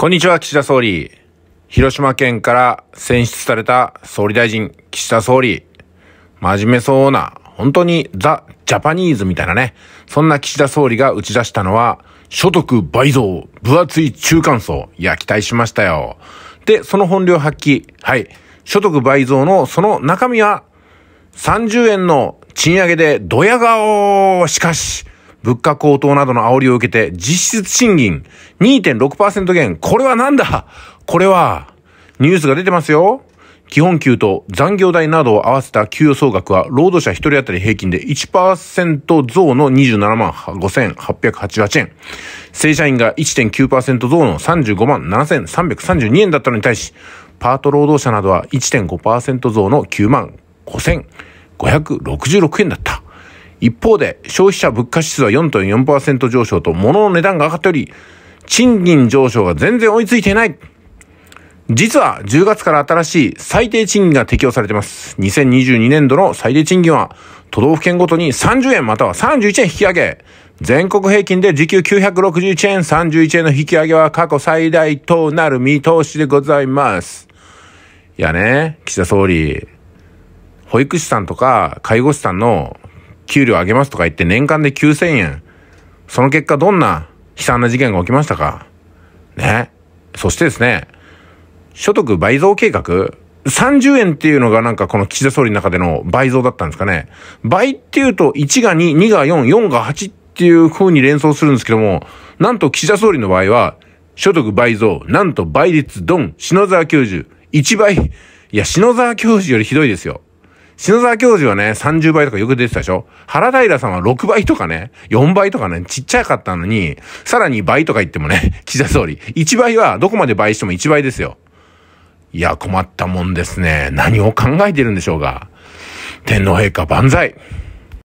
こんにちは、岸田総理。広島県から選出された総理大臣、岸田総理。真面目そうな、本当にザ・ジャパニーズみたいなね。そんな岸田総理が打ち出したのは、所得倍増、分厚い中間層。いや、期待しましたよ。で、その本領発揮。はい。所得倍増のその中身は、30円の賃上げでドヤ顔しかし、物価高騰などの煽りを受けて、実質賃金2.6%減。これはなんだこれは、ニュースが出てますよ。基本給と残業代などを合わせた給与総額は、労働者1人当たり平均で1%増の27万5888円。正社員が1.9%増の35万7332円だったのに対し、パート労働者などは1.5%増の9万5566円だった。一方で、消費者物価指数は4.4%上昇と、物の値段が上がっており、賃金上昇が全然追いついていない。実は10月から新しい最低賃金が適用されています。2022年度の最低賃金は都道府県ごとに30円または31円引き上げ、全国平均で時給961円31円の引き上げは過去最大となる見通しでございます。いやね、岸田総理、保育士さんとか介護士さんの給料上げますとか言って年間で9000円。その結果どんな悲惨な事件が起きましたかね。そしてですね、所得倍増計画、30円っていうのがなんかこの岸田総理の中での倍増だったんですかね。倍っていうと1が2、2が4、4が8っていう風に連想するんですけども、なんと岸田総理の場合は、所得倍増、なんと倍率ドン、篠沢教授、1倍。いや、篠沢教授よりひどいですよ。篠沢教授はね、30倍とかよく出てたでしょ原平さんは6倍とかね、4倍とかね、ちっちゃかったのに、さらに倍とか言ってもね、岸田総理、1倍はどこまで倍しても1倍ですよ。いや、困ったもんですね。何を考えてるんでしょうが。天皇陛下万歳。